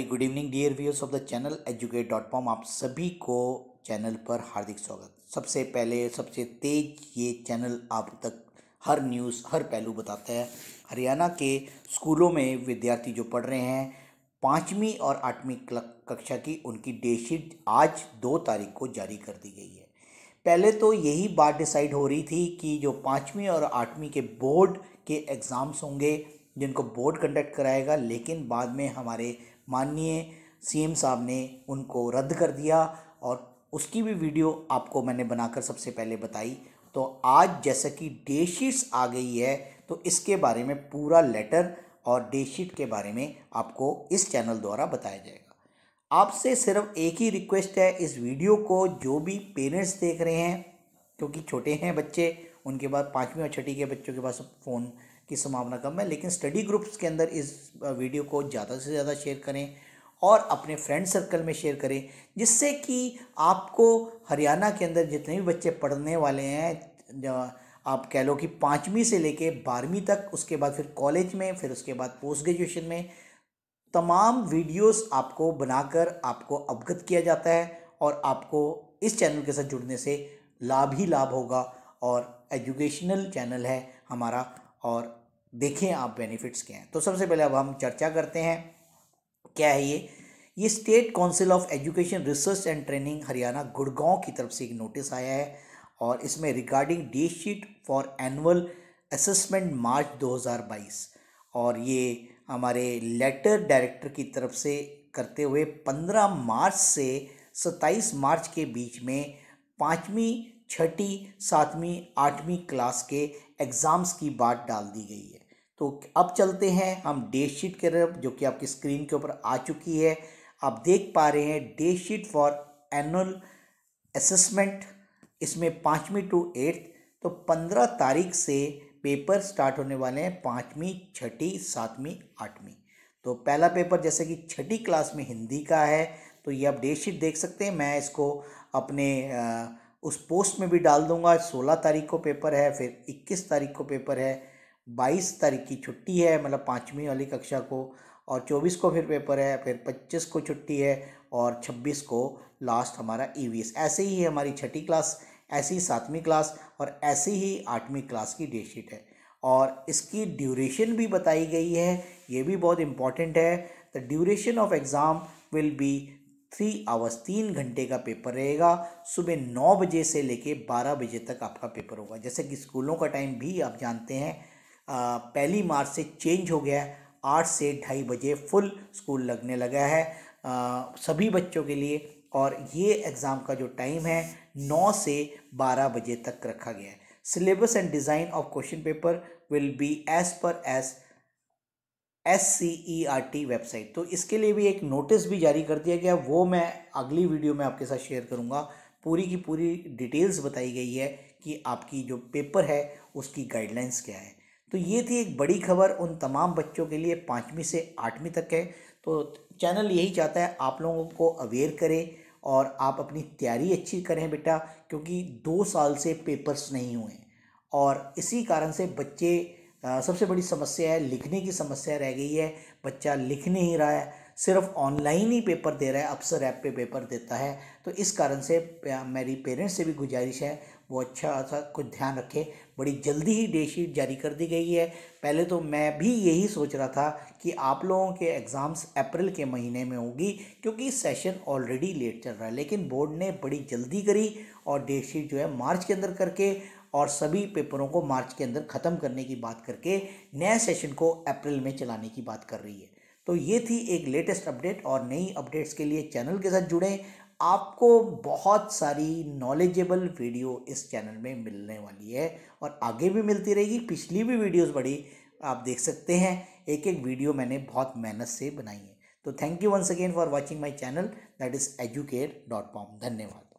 very good evening dear viewers of the channel educate dot com आप सभी को channel पर हार्दिक स्वागत सबसे पहले सबसे तेज ये चैनल आप तक हर न्यूज़ हर पहलू बताता है हरियाणा के स्कूलों में विद्यार्थी जो पढ़ रहे हैं पाँचवीं और आठवीं कक्षा की उनकी डेटशीट आज दो तारीख को जारी कर दी गई है पहले तो यही बात डिसाइड हो रही थी कि जो पाँचवीं और आठवीं के बोर्ड के एग्ज़ाम्स होंगे जिनको बोर्ड कंडक्ट कराएगा लेकिन बाद में हमारे माननीय सीएम साहब ने उनको रद्द कर दिया और उसकी भी वीडियो आपको मैंने बनाकर सबसे पहले बताई तो आज जैसा कि डे शीट्स आ गई है तो इसके बारे में पूरा लेटर और डे शीट के बारे में आपको इस चैनल द्वारा बताया जाएगा आपसे सिर्फ एक ही रिक्वेस्ट है इस वीडियो को जो भी पेरेंट्स देख रहे हैं क्योंकि छोटे हैं बच्चे उनके बाद पाँचवीं और छठी के बच्चों के पास फ़ोन की संभावना कम है लेकिन स्टडी ग्रुप्स के अंदर इस वीडियो को ज़्यादा से ज़्यादा शेयर करें और अपने फ्रेंड सर्कल में शेयर करें जिससे कि आपको हरियाणा के अंदर जितने भी बच्चे पढ़ने वाले हैं आप कह लो कि पाँचवीं से लेके बारहवीं तक उसके बाद फिर कॉलेज में फिर उसके बाद पोस्ट ग्रेजुएशन में तमाम वीडियोस आपको बनाकर आपको अवगत किया जाता है और आपको इस चैनल के साथ जुड़ने से लाभ ही लाभ होगा और एजुकेशनल चैनल है हमारा और देखें आप बेनिफिट्स क्या हैं तो सबसे पहले अब हम चर्चा करते हैं क्या है ये ये state council of education research and training Haryana Gurgaon की तरफ से एक नोटिस आया है और इसमें regarding date sheet for annual assessment March 2022 और ये हमारे लेटर डायरेक्टर की तरफ से करते हुए 15 मार्च से 27 मार्च के बीच में पाँचवीं छठी सातवीं आठवीं क्लास के एग्ज़ाम्स की बात डाल दी गई है तो अब चलते हैं हम डेट शीट की तरफ जो कि आपकी स्क्रीन के ऊपर आ चुकी है आप देख पा रहे हैं date sheet for annual assessment इसमें पाँचवीं टू एट्थ तो पंद्रह तारीख से पेपर स्टार्ट होने वाले हैं पाँचवीं छठी सातवीं आठवीं तो पहला पेपर जैसे कि छठी क्लास में हिंदी का है तो ये आप डेट शीट देख सकते हैं मैं इसको अपने उस पोस्ट में भी डाल दूंगा सोलह तारीख को पेपर है फिर इक्कीस तारीख को पेपर है बाईस तारीख की छुट्टी है मतलब पाँचवीं वाली कक्षा को और चौबीस को फिर पेपर है फिर पच्चीस को छुट्टी है और छब्बीस को लास्ट हमारा ई e ऐसे ही हमारी छठी क्लास ऐसी ही सातवीं क्लास और ऐसी ही आठवीं क्लास की डेट शीट है और इसकी ड्यूरेशन भी बताई गई है ये भी बहुत इम्पॉर्टेंट है the duration of exam will be three hours तीन घंटे का पेपर रहेगा सुबह नौ बजे से लेके बारह बजे तक आपका पेपर होगा जैसे कि स्कूलों का टाइम भी आप जानते हैं पहली मार्च से चेंज हो गया है आठ से ढाई बजे फुल स्कूल लगने लगा है आ, सभी बच्चों के लिए और ये एग्ज़ाम का जो टाइम है नौ से बारह बजे तक रखा गया है syllabus and design of question paper will be as per as S C E R T website तो इसके लिए भी एक नोटिस भी जारी कर दिया गया वो मैं अगली वीडियो में आपके साथ शेयर करूँगा पूरी की पूरी डिटेल्स बताई गई है कि आपकी जो पेपर है उसकी गाइडलाइंस क्या है तो ये थी एक बड़ी खबर उन तमाम बच्चों के लिए पाँचवीं से आठवीं तक है तो चैनल यही चाहता है आप लोगों को अवेयर करें और आप अपनी तैयारी अच्छी करें बेटा क्योंकि दो साल से पेपर्स नहीं हुए और इसी कारण से बच्चे सबसे बड़ी समस्या है लिखने की समस्या रह गई है बच्चा लिख नहीं रहा है सिर्फ ऑनलाइन ही पेपर दे रहा है अक्सर ऐप पे पेपर देता है तो इस कारण से मेरी पेरेंट्स से भी गुजारिश है वो अच्छा सा कुछ ध्यान रखें बड़ी जल्दी ही डेट शीट जारी कर दी गई है पहले तो मैं भी यही सोच रहा था कि आप लोगों के एग्ज़ाम्स अप्रैल के महीने में होगी क्योंकि सेशन ऑलरेडी लेट चल रहा है लेकिन बोर्ड ने बड़ी जल्दी करी और डेट शीट जो है मार्च के अंदर करके और सभी पेपरों को मार्च के अंदर ख़त्म करने की बात करके नए सेशन को अप्रैल में चलाने की बात कर रही है तो ये थी एक लेटेस्ट अपडेट और नई अपडेट्स के लिए चैनल के साथ जुड़ें आपको बहुत सारी नॉलेजेबल वीडियो इस चैनल में मिलने वाली है और आगे भी मिलती रहेगी पिछली भी वीडियोस बड़ी आप देख सकते हैं एक एक वीडियो मैंने बहुत मेहनत से बनाई है तो thank you once again for watching my channel that is educate dot com धन्यवाद